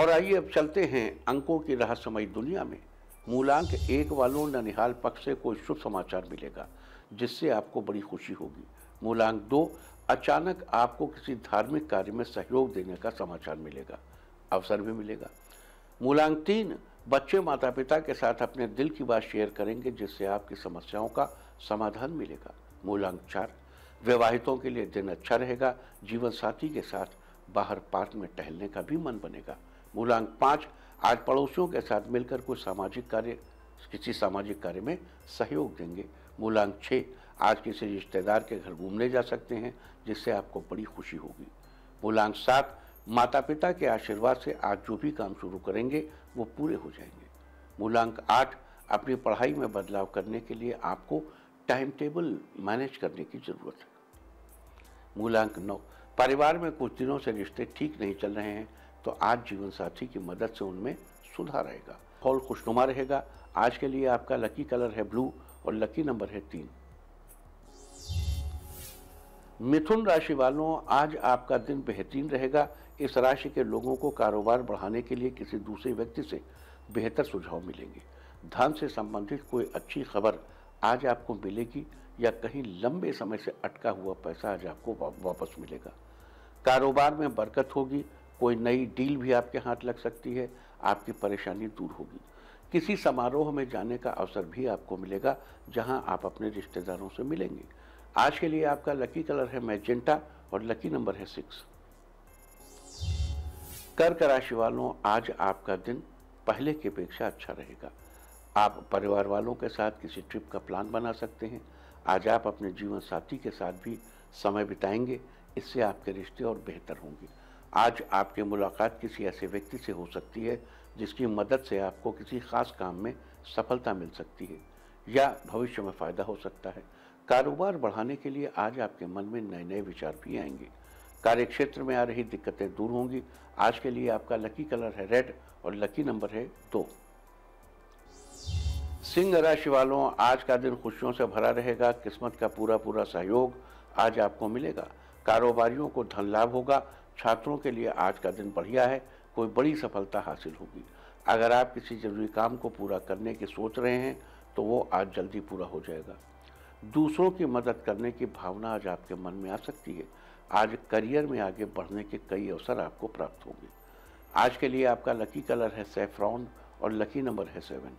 और आइए अब चलते हैं अंकों की रहस्यमय दुनिया में मूलांक एक वालों ननिहाल पक्ष से कोई शुभ समाचार मिलेगा जिससे आपको बड़ी खुशी होगी मूलांक दो अचानक आपको किसी धार्मिक कार्य में सहयोग देने का समाचार मिलेगा अवसर भी मिलेगा मूलांक तीन बच्चे माता पिता के साथ अपने दिल की बात शेयर करेंगे जिससे आपकी समस्याओं का समाधान मिलेगा मूलांक चार विवाहितों के लिए दिन अच्छा रहेगा जीवन साथी के साथ बाहर पार्क में टहलने का भी मन बनेगा मूलांक पाँच आज पड़ोसियों के साथ मिलकर कुछ सामाजिक कार्य किसी सामाजिक कार्य में सहयोग देंगे मूलांक छः आज किसी रिश्तेदार के घर घूमने जा सकते हैं जिससे आपको बड़ी खुशी होगी मूलांक सात माता पिता के आशीर्वाद से आज जो भी काम शुरू करेंगे वो पूरे हो जाएंगे मूलांक आठ अपनी पढ़ाई में बदलाव करने के लिए आपको टाइम टेबल मैनेज करने की ज़रूरत है मूलांक नौ परिवार में कुछ दिनों से रिश्ते ठीक नहीं चल रहे हैं तो आज जीवन साथी की मदद से उनमें सुधार आएगा फॉल खुशनुमा रहेगा आज के लिए आपका लकी कलर है ब्लू और लकी नंबर है तीन मिथुन राशि वालों आज आपका दिन बेहतरीन रहेगा इस राशि के लोगों को कारोबार बढ़ाने के लिए किसी दूसरे व्यक्ति से बेहतर सुझाव मिलेंगे धन से संबंधित कोई अच्छी खबर आज आपको मिलेगी या कहीं लंबे समय से अटका हुआ पैसा आज आपको वापस मिलेगा कारोबार में बरकत होगी कोई नई डील भी आपके हाथ लग सकती है आपकी परेशानी दूर होगी किसी समारोह में जाने का अवसर भी आपको मिलेगा जहां आप अपने रिश्तेदारों से मिलेंगे आज के लिए आपका लकी कलर है मैजेंटा और लकी नंबर है सिक्स कर्क राशि वालों आज आपका दिन पहले की अपेक्षा अच्छा रहेगा आप परिवार वालों के साथ किसी ट्रिप का प्लान बना सकते हैं आज आप अपने जीवन साथी के साथ भी समय बिताएंगे इससे आपके रिश्ते और बेहतर होंगे आज आपकी मुलाकात किसी ऐसे व्यक्ति से हो सकती है जिसकी मदद से आपको किसी खास काम में सफलता मिल सकती है या भविष्य में फ़ायदा हो सकता है कारोबार बढ़ाने के लिए आज आपके मन में नए नए विचार भी आएंगे कार्यक्षेत्र में आ रही दिक्कतें दूर होंगी आज के लिए आपका लकी कलर है रेड और लकी नंबर है दो सिंह राशि वालों आज का दिन खुशियों से भरा रहेगा किस्मत का पूरा पूरा सहयोग आज आपको मिलेगा कारोबारियों को धन लाभ होगा छात्रों के लिए आज का दिन बढ़िया है कोई बड़ी सफलता हासिल होगी अगर आप किसी जरूरी काम को पूरा करने की सोच रहे हैं तो वो आज जल्दी पूरा हो जाएगा दूसरों की मदद करने की भावना आज आपके मन में आ सकती है आज करियर में आगे बढ़ने के कई अवसर आपको प्राप्त होंगे आज के लिए आपका लकी कलर है सेफ्रॉन और लकी नंबर है सेवन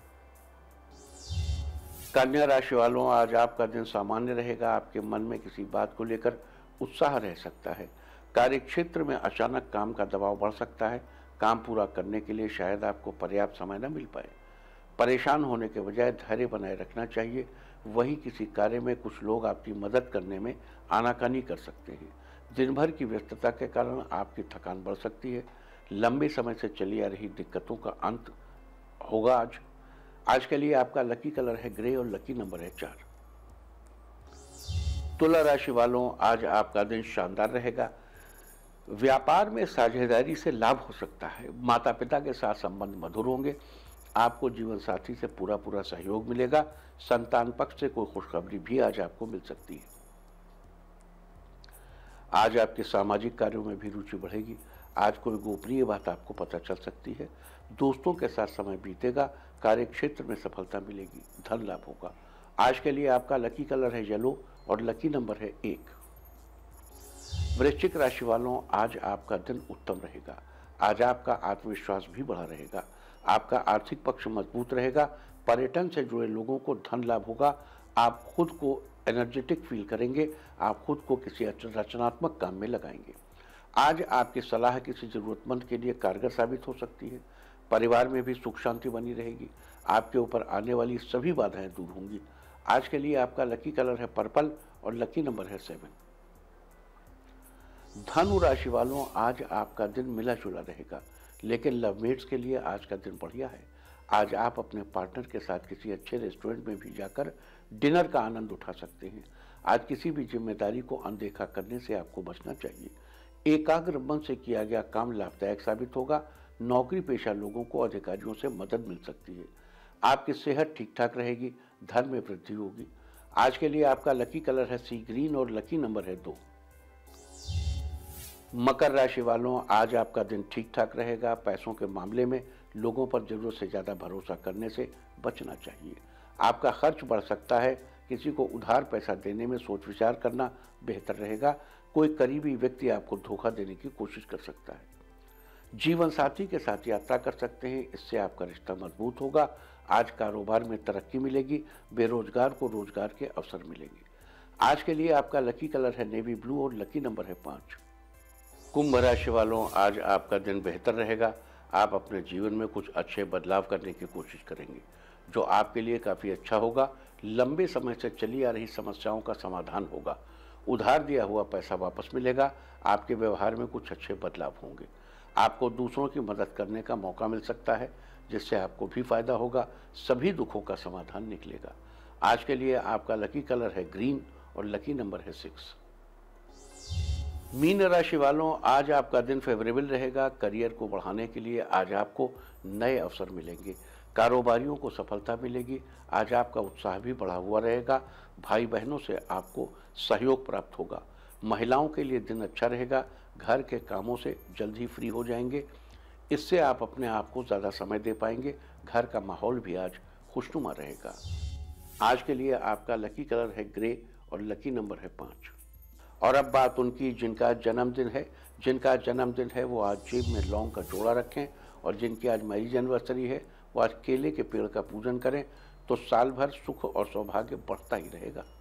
कन्या राशि वालों आज आपका दिन सामान्य रहेगा आपके मन में किसी बात को लेकर उत्साह रह सकता है कार्य क्षेत्र में अचानक काम का दबाव बढ़ सकता है काम पूरा करने के लिए शायद आपको पर्याप्त समय न मिल पाए परेशान होने के बजाय धैर्य बनाए रखना चाहिए वही किसी कार्य में कुछ लोग आपकी मदद करने में आनाकानी कर सकते हैं दिन भर की व्यस्तता के कारण आपकी थकान बढ़ सकती है लंबे समय से चली आ रही दिक्कतों का अंत होगा आज आज के लिए आपका लकी कलर है ग्रे और लकी नंबर है चार तुला राशि वालों आज आपका दिन शानदार रहेगा व्यापार में साझेदारी से लाभ हो सकता है माता पिता के साथ संबंध मधुर होंगे आपको जीवन साथी से पूरा पूरा सहयोग मिलेगा संतान पक्ष से कोई खुशखबरी भी आज आपको मिल सकती है आज आपके सामाजिक कार्यों में भी रुचि बढ़ेगी आज कोई गोपनीय बात आपको पता चल सकती है दोस्तों के साथ समय बीतेगा कार्य क्षेत्र में सफलता मिलेगी धन लाभ होगा आज के लिए आपका लकी कलर है येलो और लकी नंबर है एक वृश्चिक राशि वालों आज आपका दिन उत्तम रहेगा आज आपका आत्मविश्वास भी बढ़ा रहेगा आपका आर्थिक पक्ष मजबूत रहेगा पर्यटन से जुड़े लोगों को धन लाभ होगा आप खुद को एनर्जेटिक फील करेंगे आप खुद को किसी रचनात्मक काम में लगाएंगे आज आपकी सलाह किसी ज़रूरतमंद के लिए कारगर साबित हो सकती है परिवार में भी सुख शांति बनी रहेगी आपके ऊपर आने वाली सभी बाधाएं दूर होंगी आज के लिए आपका लकी कलर है पर्पल और लकी नंबर है सेवन धनु राशि वालों आज आपका दिन मिला जुला रहेगा लेकिन मेट्स के लिए आज का दिन बढ़िया है आज आप अपने पार्टनर के साथ किसी अच्छे रेस्टोरेंट में भी जाकर डिनर का आनंद उठा सकते हैं आज किसी भी जिम्मेदारी को अनदेखा करने से आपको बचना चाहिए एकाग्र मन से किया गया काम लाभदायक साबित होगा नौकरी पेशा लोगों को अधिकारियों से मदद मिल सकती है आपकी सेहत ठीक ठाक रहेगी धन में वृद्धि होगी आज के लिए आपका लकी कलर है सी ग्रीन और लकी नंबर है दो मकर राशि वालों आज आपका दिन ठीक ठाक रहेगा पैसों के मामले में लोगों पर जरूरत से ज़्यादा भरोसा करने से बचना चाहिए आपका खर्च बढ़ सकता है किसी को उधार पैसा देने में सोच विचार करना बेहतर रहेगा कोई करीबी व्यक्ति आपको धोखा देने की कोशिश कर सकता है जीवन साथी के साथ यात्रा कर सकते हैं इससे आपका रिश्ता मजबूत होगा आज कारोबार में तरक्की मिलेगी बेरोजगार को रोजगार के अवसर मिलेंगे आज के लिए आपका लकी कलर है नेवी ब्लू और लकी नंबर है पाँच कुंभ राशि वालों आज आपका दिन बेहतर रहेगा आप अपने जीवन में कुछ अच्छे बदलाव करने की कोशिश करेंगे जो आपके लिए काफ़ी अच्छा होगा लंबे समय से चली आ रही समस्याओं का समाधान होगा उधार दिया हुआ पैसा वापस मिलेगा आपके व्यवहार में कुछ अच्छे बदलाव होंगे आपको दूसरों की मदद करने का मौका मिल सकता है जिससे आपको भी फायदा होगा सभी दुखों का समाधान निकलेगा आज के लिए आपका लकी कलर है ग्रीन और लकी नंबर है सिक्स मीन राशि वालों आज आपका दिन फेवरेबल रहेगा करियर को बढ़ाने के लिए आज आपको नए अवसर मिलेंगे कारोबारियों को सफलता मिलेगी आज आपका उत्साह भी बढ़ा हुआ रहेगा भाई बहनों से आपको सहयोग प्राप्त होगा महिलाओं के लिए दिन अच्छा रहेगा घर के कामों से जल्द ही फ्री हो जाएंगे इससे आप अपने आप को ज़्यादा समय दे पाएंगे घर का माहौल भी आज खुशनुमा रहेगा आज के लिए आपका लकी कलर है ग्रे और लकी नंबर है पाँच और अब बात उनकी जिनका जन्मदिन है जिनका जन्मदिन है वो आज जेब में लौंग का जोड़ा रखें और जिनकी आज मैरिज एनिवर्सरी है वो आज केले के पेड़ का पूजन करें तो साल भर सुख और सौभाग्य बढ़ता ही रहेगा